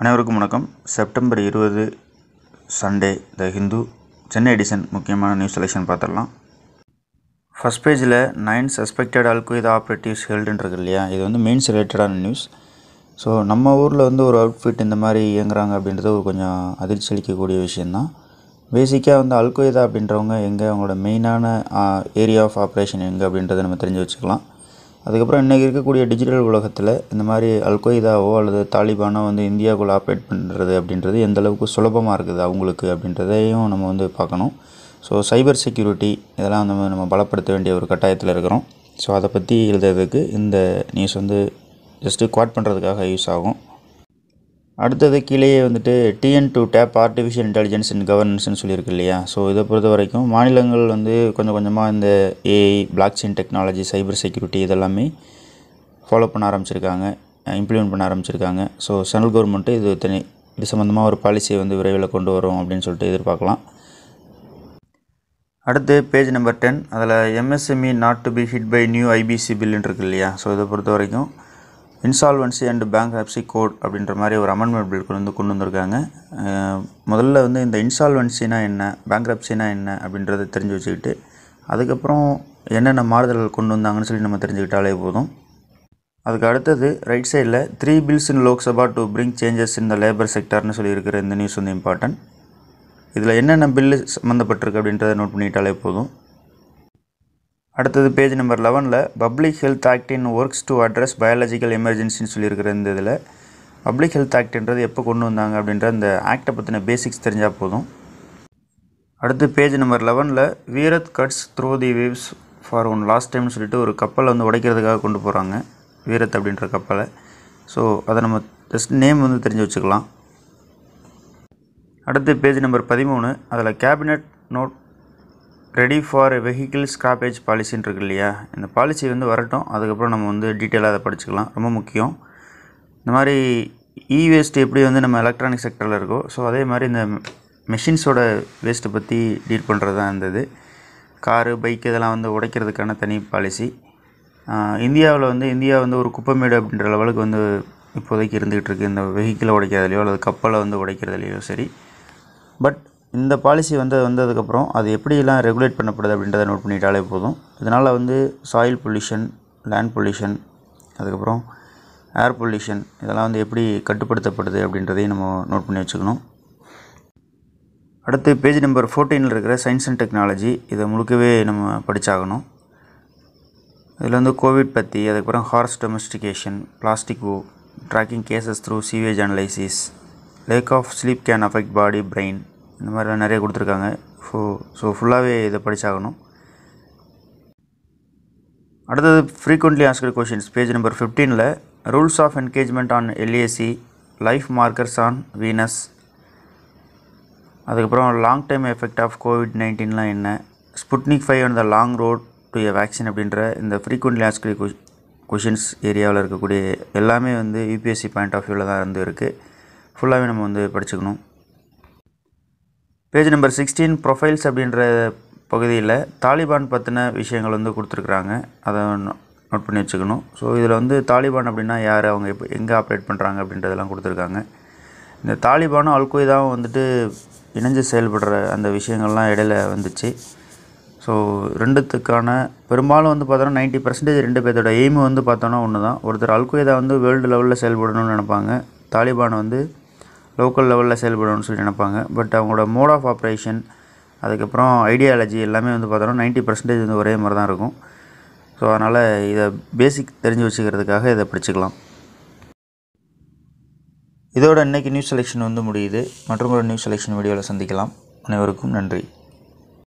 அனைவருக்கும் வணக்கம் செப்டம்பர் இருபது Sunday the Hindu Chennai edition முக்கியமான நியூஸ் செலெக்ஷன் பார்த்துடலாம் ஃபஸ்ட் பேஜில் நைன் சஸ்பெக்டட் அல்குயதா ஆப்ரேட்டிவ்ஸ் ஹெல்டுன்றது இல்லையா இது வந்து மெயின்ஸ் ரிலேட்டடான நியூஸ் ஸோ நம்ம ஊரில் வந்து ஒரு அவுட்ஃபிட் இந்த மாதிரி இயங்குறாங்க அப்படின்றது ஒரு கொஞ்சம் அதிர்ச்சி அளிக்கக்கூடிய விஷயந்தான் பேசிக்காக வந்து அல்கொய்தா அப்படின்றவங்க எங்கே அவங்களோட மெயினான ஏரியா ஆஃப் ஆப்ரேஷன் எங்கே அப்படின்றத நம்ம தெரிஞ்சு வச்சுக்கலாம் அதுக்கப்புறம் இன்றைக்கி இருக்கக்கூடிய டிஜிட்டல் உலகத்தில் இந்த மாதிரி அல்கொய்தாவோ அல்லது தாலிபானோ வந்து இந்தியாவுக்குள் ஆப்ரேட் பண்ணுறது அப்படின்றது எந்த அளவுக்கு சுலபமாக இருக்குது அவங்களுக்கு அப்படின்றதையும் நம்ம வந்து பார்க்கணும் ஸோ சைபர் செக்யூரிட்டி இதெல்லாம் வந்து நம்ம பலப்படுத்த வேண்டிய ஒரு கட்டாயத்தில் இருக்கிறோம் ஸோ அதை பற்றி எழுதுறதுக்கு இந்த நியூஸ் வந்து ஜஸ்ட்டு குவாட் பண்ணுறதுக்காக யூஸ் ஆகும் அடுத்தது கீழேயே வந்துட்டு TN to tap artificial intelligence and கவர்னன்ஸ்னு சொல்லியிருக்கு இல்லையா ஸோ இதை பொறுத்த வரைக்கும் மாநிலங்கள் வந்து கொஞ்சம் கொஞ்சமாக இந்த AI blockchain technology cyber security இதெல்லாமே ஃபாலோ பண்ண ஆரம்பிச்சிருக்காங்க இம்ப்ளிமெண்ட் பண்ண ஆரம்பிச்சிருக்காங்க ஸோ சென்ட்ரல் கவர்மெண்ட்டு இது தனி இது சம்மந்தமாக ஒரு பாலிசியை வந்து விரைவில் கொண்டு வரும் அப்படின்னு சொல்லிட்டு எதிர்பார்க்கலாம் அடுத்து பேஜ் நம்பர் டென் அதில் MSME not to be hit by new IBC பில்லுன்னு இருக்கு இல்லையா ஸோ இதை பொறுத்த வரைக்கும் insolvency and bankruptcy code அப்படின்ற மாதிரி ஒரு அமெண்ட்மெண்ட் பில் வந்து கொண்டு வந்திருக்காங்க முதல்ல வந்து இந்த இன்சால்வன்சினா என்ன பேங்க் ஆப்சினா என்ன அப்படின்றத தெரிஞ்சு வச்சுக்கிட்டு அதுக்கப்புறம் என்னென்ன மாறுதல்கள் கொண்டு வந்தாங்கன்னு சொல்லி நம்ம தெரிஞ்சுக்கிட்டாலே போதும் அதுக்கு அடுத்தது ரைட் சைடில் three bills in Lok Sabha to bring changes in the labour செக்டர்னு சொல்லியிருக்கிற இந்த நியூஸ் வந்து இம்பார்ட்டன்ட் இதில் என்னென்ன பில்லு சம்மந்தப்பட்டிருக்கு அப்படின்றத நோட் பண்ணிக்கிட்டாலே போதும் அடுத்தது பேஜ் நம்பர் லெவனில் public health act in works to address biological எமர்ஜென்சின்னு சொல்லியிருக்கிற இந்த இதில் பப்ளிக் ஹெல்த் ஆக்ட்ன்றது எப்போ கொண்டு வந்தாங்க அப்படின்ற அந்த ஆக்டை பற்றின பேசிக்ஸ் தெரிஞ்சால் போதும் அடுத்து பேஜ் நம்பர் லெவனில் வீரத் cuts through the waves for one last டைம்னு சொல்லிட்டு ஒரு கப்பலை வந்து உடைக்கிறதுக்காக கொண்டு போகிறாங்க வீரத் அப்படின்ற கப்பலை ஸோ அதை நம்ம ஜஸ்ட் நேம் வந்து தெரிஞ்சு வச்சுக்கலாம் அடுத்து பேஜ் நம்பர் பதிமூணு அதில் cabinet note ready for vehicle scrappage பாலிசின்னு இருக்கு இல்லையா இந்த பாலிசி வந்து வரட்டும் அதுக்கப்புறம் நம்ம வந்து டீட்டெயிலாக அதை படிச்சுக்கலாம் ரொம்ப முக்கியம் இந்த மாதிரி இ வேஸ்ட் எப்படி வந்து நம்ம எலக்ட்ரானிக் செக்டரில் இருக்கோ ஸோ அதே மாதிரி இந்த மெஷின்ஸோட வேஸ்ட்டை பற்றி டீல் பண்ணுறது தான் இருந்தது காரு பைக் இதெல்லாம் வந்து உடைக்கிறதுக்கான தனி பாலிசி இந்தியாவில் வந்து இந்தியா வந்து ஒரு குப்பைமேடு அப்படின்ற லெவலுக்கு வந்து இப்போதைக்கு இருந்துகிட்டு இருக்குது இந்த வெஹிக்கிளை உடைக்கிறதுலையோ அல்லது கப்பலை வந்து உடைக்கிறதுலையோ சரி பட் இந்த பாலிசி வந்து வந்ததுக்கப்புறம் அது எப்படிலாம் ரெகுலேட் பண்ணப்படுது அப்படின்றத நோட் பண்ணிட்டாலே போதும் இதனால் வந்து சாயில் பொல்யூஷன் லேண்ட் பொல்யூஷன் அதுக்கப்புறம் ஏர் பொல்யூஷன் இதெல்லாம் வந்து எப்படி கட்டுப்படுத்தப்படுது அப்படின்றதையும் நம்ம நோட் பண்ணி வச்சுக்கணும் அடுத்து பேஜ் நம்பர் ஃபோர்டீனில் இருக்கிற சயின்ஸ் அண்ட் டெக்னாலஜி இதை முழுக்கவே நம்ம படித்தாகணும் இதில் வந்து கோவிட் பற்றி அதுக்கப்புறம் ஹார்ஸ் டொமஸ்டிகேஷன் பிளாஸ்டிக் ஓ tracking cases through sewage analysis lack of sleep can affect body brain இந்த மாதிரிலாம் நிறைய கொடுத்துருக்காங்க ஸோ ஸோ ஃபுல்லாகவே இதை படித்தாகணும் அடுத்தது frequently asked questions page number ஃபிஃப்டீனில் rules of engagement on LAC life markers on Venus அதுக்கப்புறம் long time effect of COVID நைன்டீன்லாம் என்ன Sputnik five and the long road to a vaccine அப்படின்ற இந்த ஃப்ரீக்வெண்ட்லி ஆஸ்கர் கொஷின்ஸ் ஏரியாவில் இருக்கக்கூடிய எல்லாமே வந்து யூபிஎஸ்சி பாயிண்ட் ஆஃப் வியூவில் தான் இருந்து இருக்குது ஃபுல்லாகவே நம்ம வந்து படிச்சுக்கணும் பேஜ் நம்பர் சிக்ஸ்டீன் ப்ரொஃபைல்ஸ் அப்படின்ற பகுதியில் தாலிபான் பற்றின விஷயங்கள் வந்து கொடுத்துருக்குறாங்க அதை நோட் பண்ணி வச்சுக்கணும் ஸோ இதில் வந்து தாலிபான் அப்படின்னா யார் அவங்க இப்போ எங்கே ஆப்ரேட் பண்ணுறாங்க அப்படின்றதெல்லாம் கொடுத்துருக்காங்க இந்த தாலிபானும் அல்கொய்தாவும் வந்துட்டு இணைஞ்சு செயல்படுற அந்த விஷயங்கள்லாம் இடையில வந்துச்சு ஸோ ரெண்டுத்துக்கான பெரும்பாலும் வந்து பார்த்தோன்னா நைன்ட்டி பர்சன்டேஜ் ரெண்டு பேர்த்தோட எய்மு வந்து பார்த்தோன்னா ஒன்று தான் ஒருத்தர் அல்கொய்தா வந்து வேர்ல்டு லெவலில் செயல்படணும்னு நினைப்பாங்க தாலிபான் வந்து லோக்கல் லெவலில் செயல்படணும்னு சொல்லி நினைப்பாங்க பட் அவங்களோட மோட் ஆஃப் ஆப்ரேஷன் அதுக்கப்புறம் ஐடியாலஜி எல்லாமே வந்து பார்த்தோன்னா நைன்ட்டி பர்சன்டேஜ் வந்து ஒரே மாதிரி தான் இருக்கும் ஸோ அதனால் இதை பேசிக் தெரிஞ்சு வச்சுக்கிறதுக்காக இதை படிச்சுக்கலாம் இதோட இன்றைக்கி நியூஸ் செலெக்ஷன் வந்து முடியுது மற்றும் ஒரு நியூஸ் செலெக்ஷன் வீடியோவில் சந்திக்கலாம் அனைவருக்கும் நன்றி